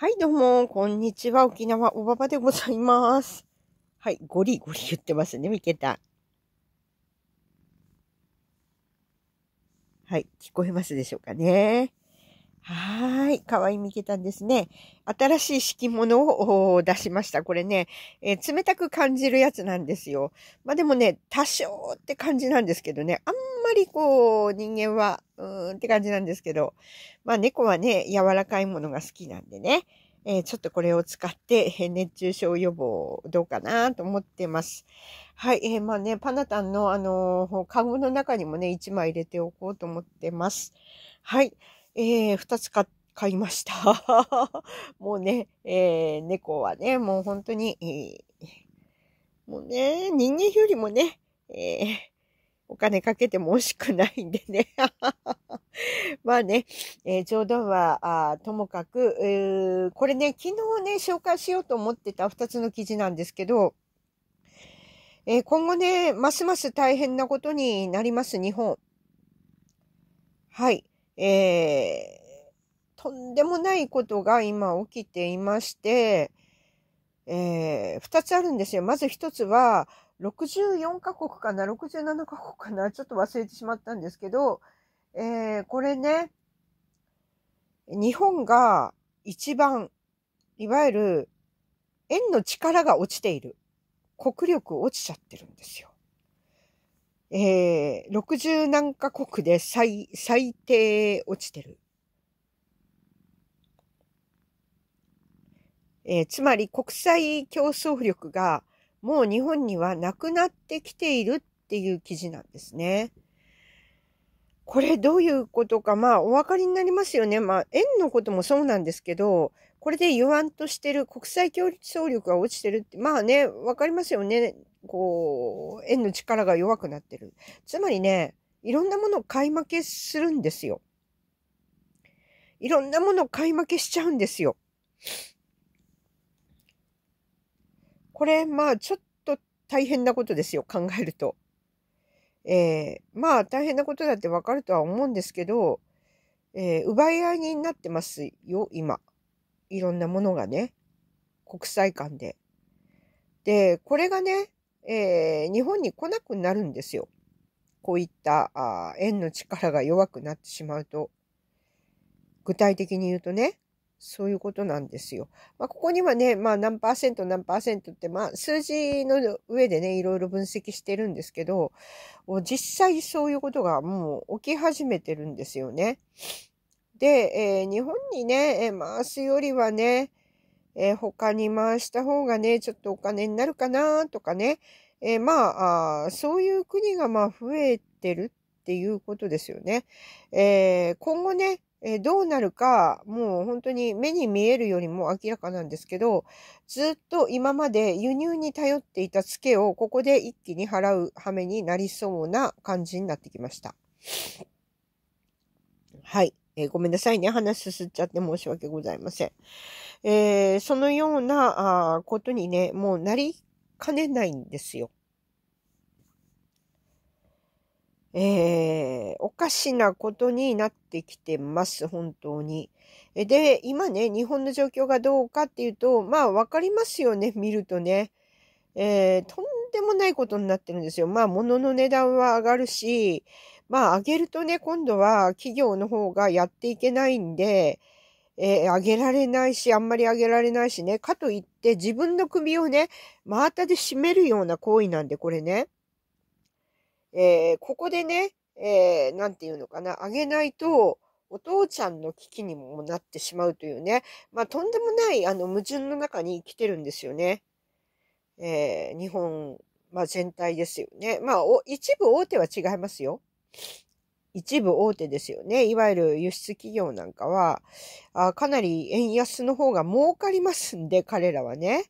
はい、どうも、こんにちは。沖縄おばばでございます。はい、ゴリゴリ言ってますね、みけた。はい、聞こえますでしょうかね。はい。可愛い見けたんですね。新しい敷物を出しました。これね、えー、冷たく感じるやつなんですよ。まあでもね、多少って感じなんですけどね、あんまりこう、人間は、うーんって感じなんですけど、まあ猫はね、柔らかいものが好きなんでね、えー、ちょっとこれを使って、え熱中症予防どうかなと思ってます。はい。えー、まあね、パナタンのあのー、カゴの中にもね、1枚入れておこうと思ってます。はい。えー、つ買買いました。もうね、えー、猫はね、もう本当に、えー、もうね、人間よりもね、えー、お金かけても惜しくないんでね。まあね、えー、冗談はあともかく、えー、これね、昨日ね、紹介しようと思ってた二つの記事なんですけど、えー、今後ね、ますます大変なことになります、日本。はい。えー、とんでもないことが今起きていまして、えー、2つあるんですよ。まず1つは、64カ国かな、67カ国かな、ちょっと忘れてしまったんですけど、えー、これね、日本が一番、いわゆる、円の力が落ちている。国力落ちちゃってるんですよ。えー、60何カ国で最、最低落ちてる。えー、つまり国際競争力がもう日本にはなくなってきているっていう記事なんですね。これどういうことか、まあお分かりになりますよね。まあ円のこともそうなんですけど、これで言わんとしてる国際競争力が落ちてるって、まあね、わかりますよね。こう、円の力が弱くなってる。つまりね、いろんなものを買い負けするんですよ。いろんなものを買い負けしちゃうんですよ。これ、まあ、ちょっと大変なことですよ、考えると。えー、まあ大変なことだってわかるとは思うんですけど、えー、奪い合いになってますよ、今。いろんなものがね、国際間で。で、これがね、えー、日本に来なくなるんですよ。こういったあ円の力が弱くなってしまうと。具体的に言うとね、そういうことなんですよ。まあ、ここにはね、まあ、何パーセント何パーセントって、まあ、数字の上でね、いろいろ分析してるんですけど、実際そういうことがもう起き始めてるんですよね。で、えー、日本にね、回すよりはね、えー、他に回した方がね、ちょっとお金になるかなとかね、えー、まあそういう国がまあ増えてるっていうことですよね。えー、今後ね、えどうなるか、もう本当に目に見えるよりも明らかなんですけど、ずっと今まで輸入に頼っていたツケをここで一気に払う羽目になりそうな感じになってきました。はい。えー、ごめんなさいね。話すすっちゃって申し訳ございません。えー、そのようなあことにね、もうなりかねないんですよ。えー、おかしなことになってきてます、本当に。で、今ね、日本の状況がどうかっていうと、まあ、わかりますよね、見るとね。えー、とんでもないことになってるんですよ。まあ、物の値段は上がるし、まあ、上げるとね、今度は企業の方がやっていけないんで、えー、上げられないし、あんまり上げられないしね、かといって自分の首をね、真綿で締めるような行為なんで、これね。えー、ここでね、えー、なんていうのかな、あげないと、お父ちゃんの危機にもなってしまうというね、まあ、とんでもない、あの、矛盾の中に生きてるんですよね。えー、日本、まあ、全体ですよね。まあ、一部大手は違いますよ。一部大手ですよね。いわゆる輸出企業なんかは、あかなり円安の方が儲かりますんで、彼らはね。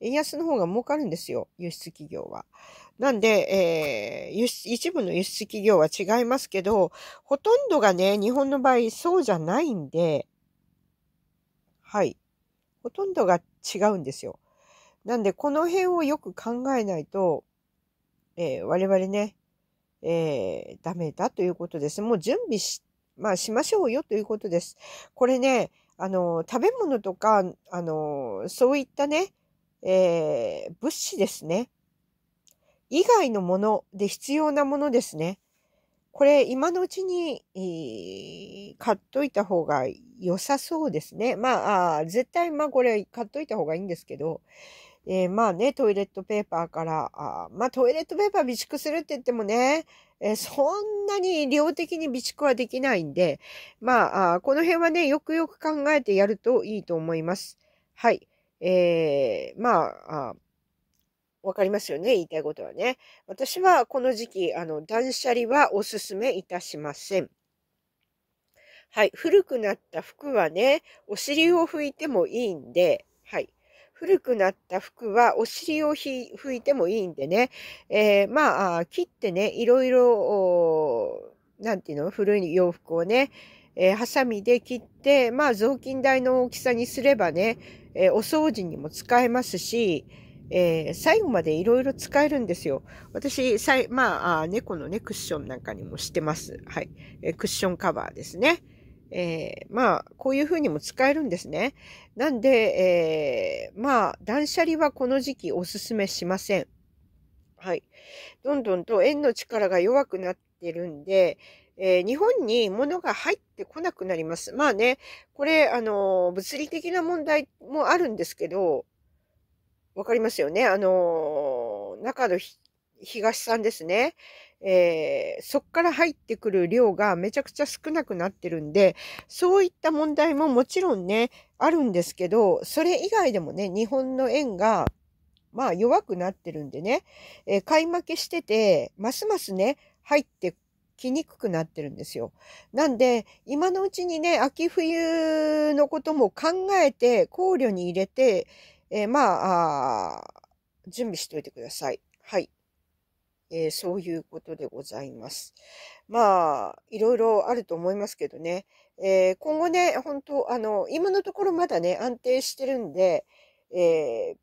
円安の方が儲かるんですよ、輸出企業は。なんで、えー、輸出一部の輸出企業は違いますけど、ほとんどがね、日本の場合そうじゃないんで、はい。ほとんどが違うんですよ。なんで、この辺をよく考えないと、えー、我々ね、えー、ダメだということです。もう準備し、まあしましょうよということです。これね、あの、食べ物とか、あの、そういったね、えー、物資ですね。以外のもので必要なものですね。これ今のうちに、えー、買っといた方が良さそうですね。まあ、あ絶対まあこれ買っといた方がいいんですけど、えー、まあね、トイレットペーパーから、あまあトイレットペーパー備蓄するって言ってもね、えー、そんなに量的に備蓄はできないんで、まああ、この辺はね、よくよく考えてやるといいと思います。はい。えー、まあ、わかりますよね言いたいことはね。私はこの時期、あの、断捨離はおすすめいたしません。はい。古くなった服はね、お尻を拭いてもいいんで、はい。古くなった服はお尻を拭いてもいいんでね、えー、まあ、切ってね、いろいろ、なんていうの古い洋服をね、えー、ハサミで切って、まあ、雑巾代の大きさにすればね、えー、お掃除にも使えますし、えー、最後までいろいろ使えるんですよ。私、さいまああ、猫のね、クッションなんかにもしてます。はい。えクッションカバーですね。えー、まあ、こういうふうにも使えるんですね。なんで、えー、まあ、断捨離はこの時期おすすめしません。はい。どんどんと円の力が弱くなってるんで、えー、日本に物が入ってこなくなります。まあね、これ、あの、物理的な問題もあるんですけど、わかりますよね。あの、中の東さんですね。えー、そっから入ってくる量がめちゃくちゃ少なくなってるんで、そういった問題ももちろんね、あるんですけど、それ以外でもね、日本の円が、まあ弱くなってるんでね、えー、買い負けしてて、ますますね、入ってきにくくなってるんですよ。なんで、今のうちにね、秋冬のことも考えて、考慮に入れて、えー、まあ準備しておいてください。はい。えー、そういうことでございます。まあ、いろいろあると思いますけどね。えー、今後ね、本当あの、今のところまだね、安定してるんで、えー、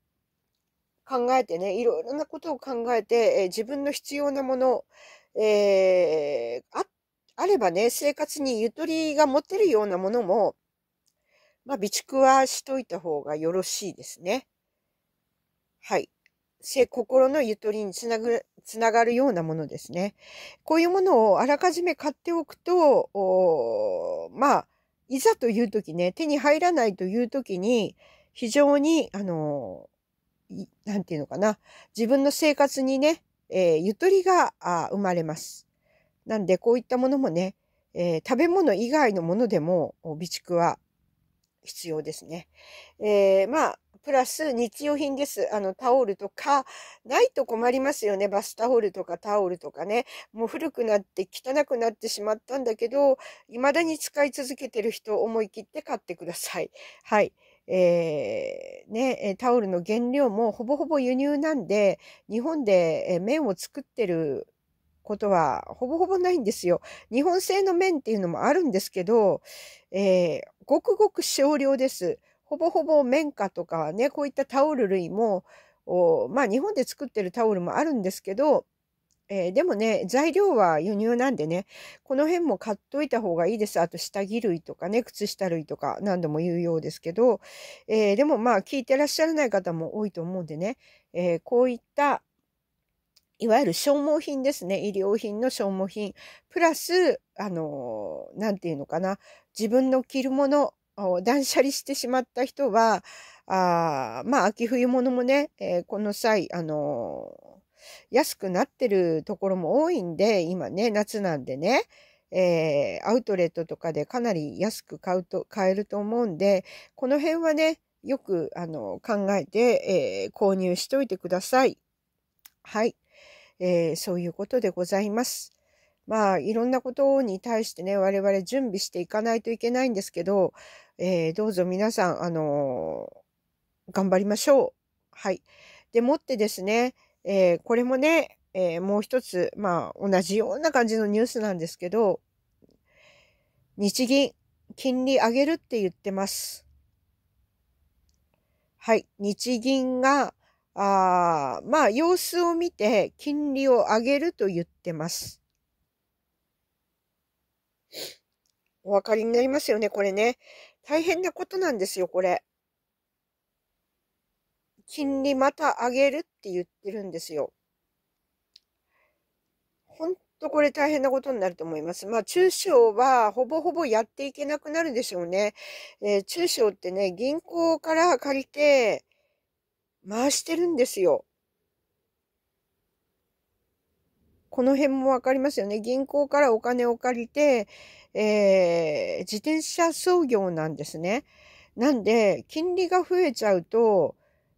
考えてね、いろいろなことを考えて、え自分の必要なもの、えー、あ、あればね、生活にゆとりが持てるようなものも、まあ、備蓄はしといた方がよろしいですね。はい。心のゆとりにつなぐ、つながるようなものですね。こういうものをあらかじめ買っておくと、おまあ、いざという時ね、手に入らないという時に、非常に、あの、なんていうのかな、自分の生活にね、えー、ゆとりがあ生まれます。なんでこういったものもね、えー、食べ物以外のものでも備蓄は必要ですね。えー、まあ、プラス日用品です。あの、タオルとか、ないと困りますよね。バスタオルとかタオルとかね。もう古くなって汚くなってしまったんだけど、未だに使い続けてる人思い切って買ってください。はい。えー、ね、タオルの原料もほぼほぼ輸入なんで、日本で麺を作ってることはほぼほぼないんですよ。日本製の麺っていうのもあるんですけど、えー、ごくごく少量です。ほぼほぼ綿花とかはね、こういったタオル類も、まあ日本で作ってるタオルもあるんですけど、えー、でもね、材料は輸入なんでね、この辺も買っといた方がいいです。あと下着類とかね、靴下類とか何度も言うようですけど、えー、でもまあ聞いてらっしゃらない方も多いと思うんでね、えー、こういったいわゆる消耗品ですね。医療品の消耗品。プラス、あの、なんていうのかな。自分の着るもの断捨離してしまった人は、あまあ、秋冬物もね、えー、この際、あの安くなってるところも多いんで、今ね、夏なんでね、えー、アウトレットとかでかなり安く買うと、買えると思うんで、この辺はね、よく、あの、考えて、えー、購入しといてください。はい。えー、そういうことでございます。まあ、いろんなことに対してね、我々準備していかないといけないんですけど、えー、どうぞ皆さん、あのー、頑張りましょう。はい。でもってですね、えー、これもね、えー、もう一つ、まあ、同じような感じのニュースなんですけど、日銀、金利上げるって言ってます。はい。日銀が、あまあ、様子を見て、金利を上げると言ってます。お分かりになりますよね、これね。大変なことなんですよ、これ。金利また上げるって言ってるんですよ。ほんとこれ大変なことになると思います。まあ中小はほぼほぼやっていけなくなるでしょうね。えー、中小ってね、銀行から借りて回してるんですよ。この辺もわかりますよね。銀行からお金を借りて、えー、自転車操業なんですね。なんで、金利が増えちゃうと、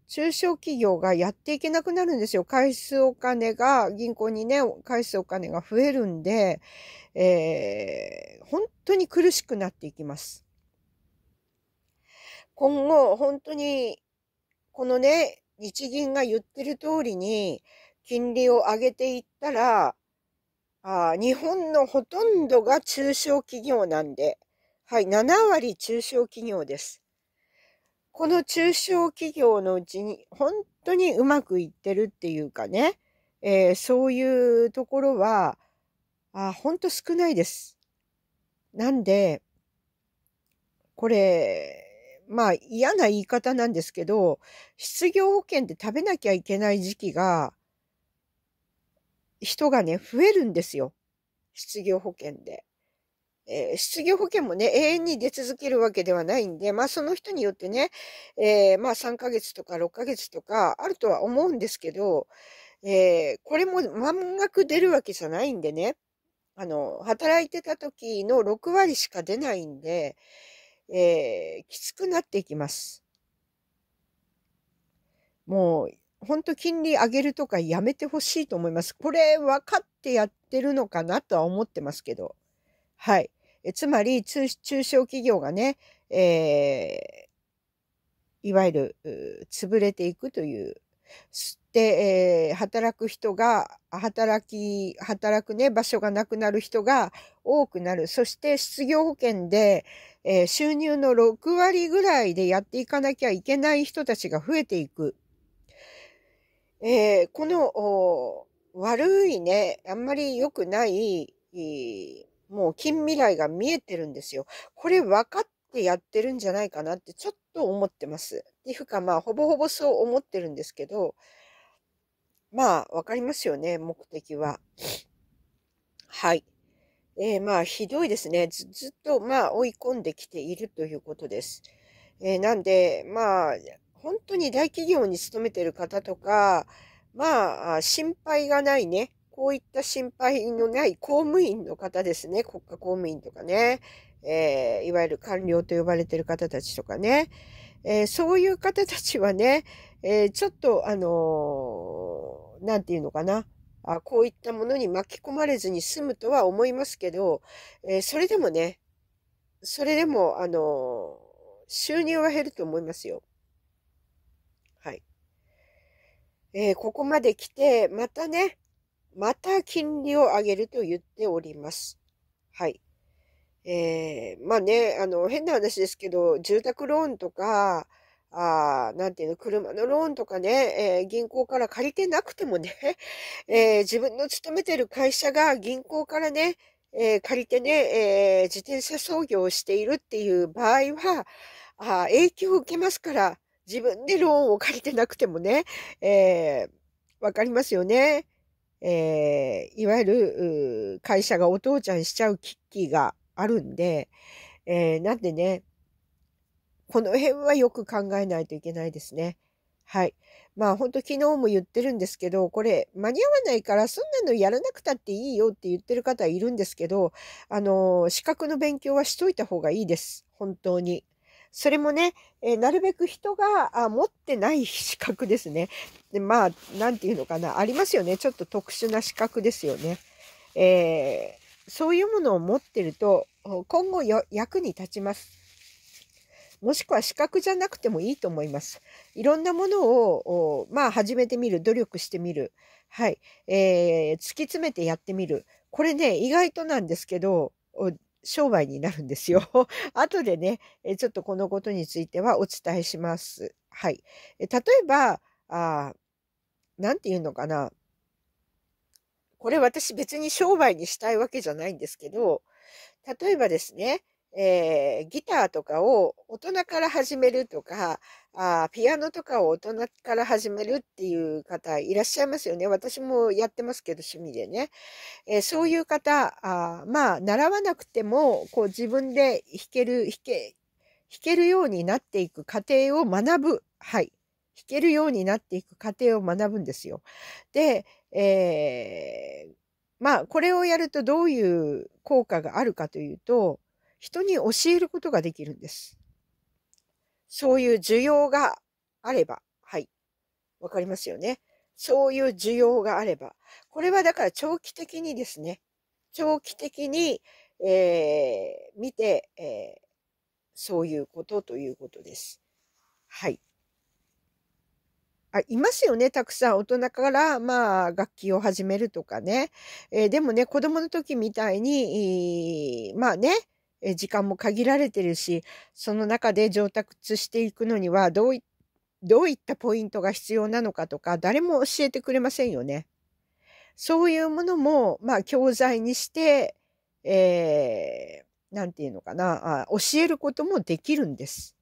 中小企業がやっていけなくなるんですよ。返すお金が、銀行にね、返すお金が増えるんで、えー、本当に苦しくなっていきます。今後、本当に、このね、日銀が言ってる通りに、金利を上げていったら、あ日本のほとんどが中小企業なんで、はい、7割中小企業です。この中小企業のうちに本当にうまくいってるっていうかね、えー、そういうところは、あ本当少ないです。なんで、これ、まあ嫌な言い方なんですけど、失業保険で食べなきゃいけない時期が、人がね、増えるんですよ。失業保険で。えー、失業保険もね、永遠に出続けるわけではないんで、まあその人によってね、えー、まあ3ヶ月とか6ヶ月とかあるとは思うんですけど、えー、これも満額出るわけじゃないんでね、あの、働いてた時の6割しか出ないんで、えー、きつくなっていきます。もう、本当金利上げるとかやめてほしいと思います。これ分かってやってるのかなとは思ってますけど。はい。えつまり中、中小企業がね、えー、いわゆる、潰れていくという、で、えー、働く人が、働き、働くね、場所がなくなる人が多くなる。そして失業保険で、えー、収入の6割ぐらいでやっていかなきゃいけない人たちが増えていく。えー、この、悪いね、あんまり良くない、えーもう近未来が見えてるんですよ。これ分かってやってるんじゃないかなってちょっと思ってます。っていうかまあ、ほぼほぼそう思ってるんですけど、まあ、分かりますよね、目的は。はい。えー、まあ、ひどいですね。ずずっと、まあ、追い込んできているということです。えー、なんで、まあ、本当に大企業に勤めてる方とか、まあ、心配がないね。こういった心配のない公務員の方ですね。国家公務員とかね。えー、いわゆる官僚と呼ばれてる方たちとかね。えー、そういう方たちはね、えー、ちょっと、あのー、なんていうのかな。あこういったものに巻き込まれずに済むとは思いますけど、えそれでもね、それでも、あの収入は減ると思いますよ。はい。えここまで来て、またね、また金利を上げると言っております。はい。えー、まあね、あの、変な話ですけど、住宅ローンとか、あなんていうの、車のローンとかね、えー、銀行から借りてなくてもね、えー、自分の勤めてる会社が銀行からね、えー、借りてね、え自転車操業をしているっていう場合は、あ影響を受けますから、自分でローンを借りてなくてもね、えー、わかりますよね。えー、いわゆる会社がお父ちゃんしちゃう危機があるんで、えー、なんでね、この辺はよく考えないといけないですね。はい。まあ本当昨日も言ってるんですけど、これ間に合わないからそんなのやらなくたっていいよって言ってる方いるんですけど、あの、資格の勉強はしといた方がいいです。本当に。それもね、えなるべく人が持ってない資格ですね。でまあ、なんていうのかな。ありますよね。ちょっと特殊な資格ですよね。えー、そういうものを持ってると、今後役に立ちます。もしくは資格じゃなくてもいいと思います。いろんなものを、まあ、始めてみる。努力してみる。はい。えー、突き詰めてやってみる。これね、意外となんですけど、商売になるんですよ。後でね、ちょっとこのことについてはお伝えします。はい。例えば、あなんて言うのかな。これ私別に商売にしたいわけじゃないんですけど、例えばですね、えー、ギターとかを大人から始めるとか、あピアノとかを大人から始めるっていう方いらっしゃいますよね。私もやってますけど趣味でね。えー、そういう方、あまあ、習わなくても、こう自分で弾ける、弾け、弾けるようになっていく過程を学ぶ。はい。弾けるようになっていく過程を学ぶんですよ。で、えー、まあ、これをやるとどういう効果があるかというと、人に教えることができるんです。そういう需要があれば、はい。わかりますよね。そういう需要があれば。これはだから長期的にですね、長期的に、えー、見て、えー、そういうことということです。はい。あいますよね、たくさん大人から、まあ、楽器を始めるとかね。えー、でもね、子供の時みたいに、まあね、え時間も限られてるし、その中で上達していくのにはどうい、どういったポイントが必要なのかとか、誰も教えてくれませんよね。そういうものも、まあ、教材にして、えー、なんていうのかなあ、教えることもできるんです。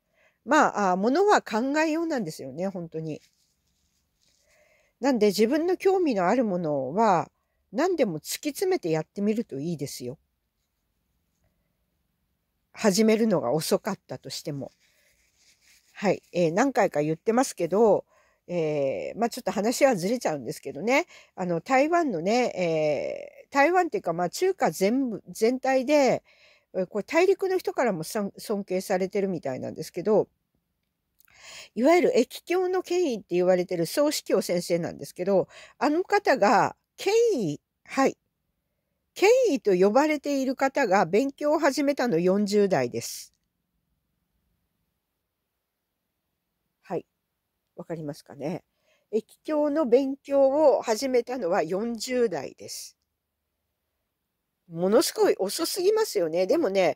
まあ、あものは考えようなんですよね、本当に。なんで自分の興味のあるものは何でも突き詰めてやってみるといいですよ。始めるのが遅かったとしても。はい。えー、何回か言ってますけど、えー、まあちょっと話はずれちゃうんですけどね、あの、台湾のね、えー、台湾っていうか、まあ中華全部、全体で、これ大陸の人からも尊敬されてるみたいなんですけど、いわゆる駅境の権威って言われてる宗師教先生なんですけど、あの方が権威、はい、権威と呼ばれている方が勉強を始めたの40代です。はい。わかりますかね。液境の勉強を始めたのは40代です。ものすごい遅すぎますよね。でもね、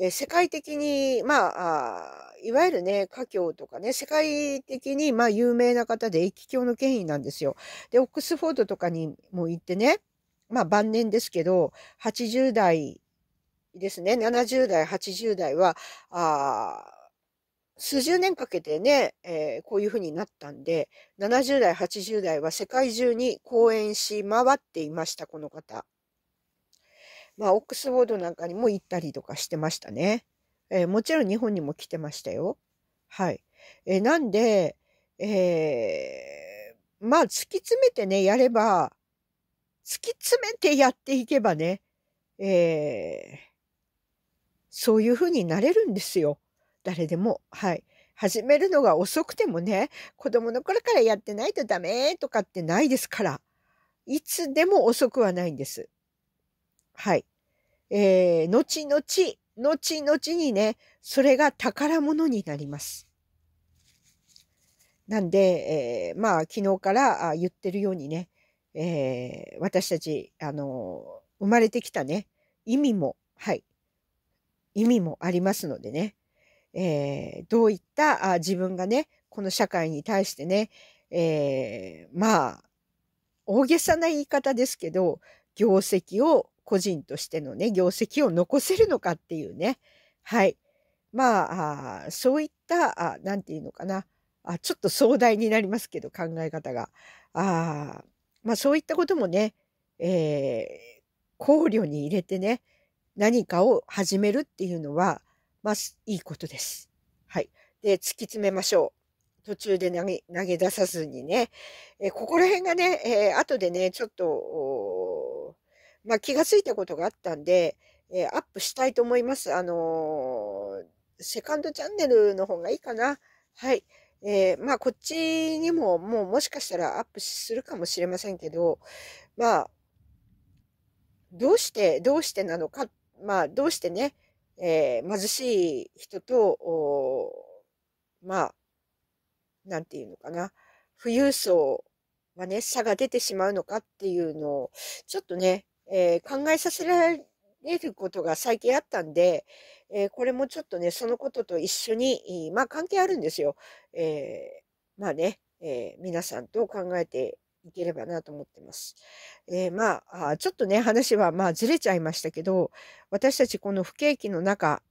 え世界的に、まあ、あいわゆるね、華僑とかね、世界的に、まあ、有名な方で、液境の権威なんですよ。で、オックスフォードとかにも行ってね、まあ晩年ですけど、80代ですね、70代、80代は、あ数十年かけてね、えー、こういうふうになったんで、70代、80代は世界中に講演し回っていました、この方。まあ、オックスフォードなんかにも行ったりとかしてましたね。えー、もちろん日本にも来てましたよ。はい。えー、なんで、えー、まあ、突き詰めてね、やれば、突き詰めてやっていけばね、えー、そういうふうになれるんですよ。誰でも。はい。始めるのが遅くてもね、子供の頃からやってないとダメとかってないですから、いつでも遅くはないんです。はい。えー、後々、後々にね、それが宝物になります。なんで、えー、まあ昨日から言ってるようにね、えー、私たち、あの生まれてきたね、意味も、はい、意味もありますのでね、えー、どういったあ自分がね、この社会に対してね、えー、まあ、大げさな言い方ですけど、業績を、個人としてのね、業績を残せるのかっていうね、はい。まあ、あそういった、何て言うのかなあ、ちょっと壮大になりますけど、考え方が。あまあそういったこともね、えー、考慮に入れてね、何かを始めるっていうのは、まあいいことです。はい。で、突き詰めましょう。途中で投げ投げ出さずにね、えー、ここら辺がね、えー、後でね、ちょっと、まあ、気がついたことがあったんで、えー、アップしたいと思います。あのー、セカンドチャンネルの方がいいかな。はい。えー、まあ、こっちにも、もうもしかしたらアップするかもしれませんけど、まあ、どうして、どうしてなのか、まあ、どうしてね、えー、貧しい人と、まあ、なんていうのかな、富裕層はね、差が出てしまうのかっていうのを、ちょっとね、えー、考えさせられることが最近あったんで、えこれもちょっとね、そのことと一緒に、まあ関係あるんですよ。えまあね、え皆さんと考えていければなと思ってます。えー、まあ、ちょっとね、話はまあずれちゃいましたけど、私たちこの不景気の中、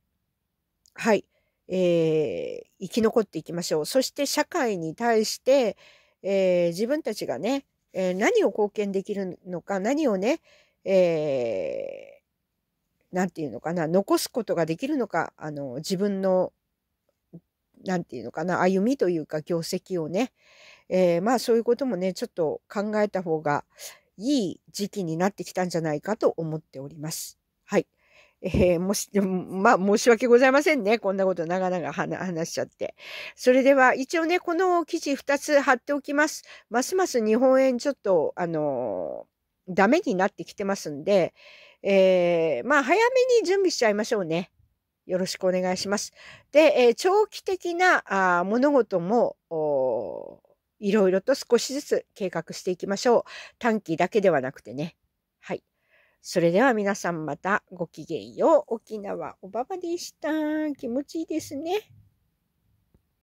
はい、えー、生き残っていきましょう。そして社会に対して、えー、自分たちがね、え何を貢献できるのか、何をね、え何て言うのかな残すことができるのかあの自分の何て言うのかな歩みというか業績をね、えー、まあそういうこともねちょっと考えた方がいい時期になってきたんじゃないかと思っております。はい。えー、もし、まあ、申し訳ございませんね。こんなこと長々話しちゃって。それでは、一応ね、この記事2つ貼っておきます。ますます日本円ちょっと、あのダメになってきてますんで、えー、まあ、早めに準備しちゃいましょうね。よろしくお願いします。で、えー、長期的なあ物事も、いろいろと少しずつ計画していきましょう。短期だけではなくてね。はい。それでは皆さんまたごきげんよう。沖縄おばばでした。気持ちいいですね。